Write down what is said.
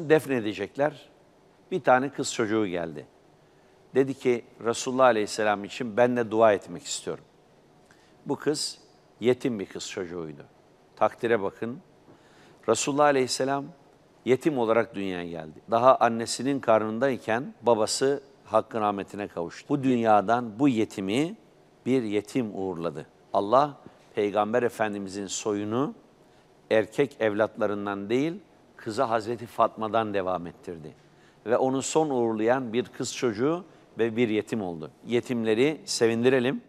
Defnedecekler. Bir tane kız çocuğu geldi. Dedi ki Resulullah Aleyhisselam için ben de dua etmek istiyorum. Bu kız yetim bir kız çocuğuydu. Takdire bakın. Resulullah Aleyhisselam yetim olarak dünyaya geldi. Daha annesinin karnındayken babası hakkın rahmetine kavuştu. Bu dünyadan bu yetimi bir yetim uğurladı. Allah Peygamber Efendimizin soyunu erkek evlatlarından değil, kıza Hazreti Fatma'dan devam ettirdi. Ve onu son uğurlayan bir kız çocuğu ve bir yetim oldu. Yetimleri sevindirelim.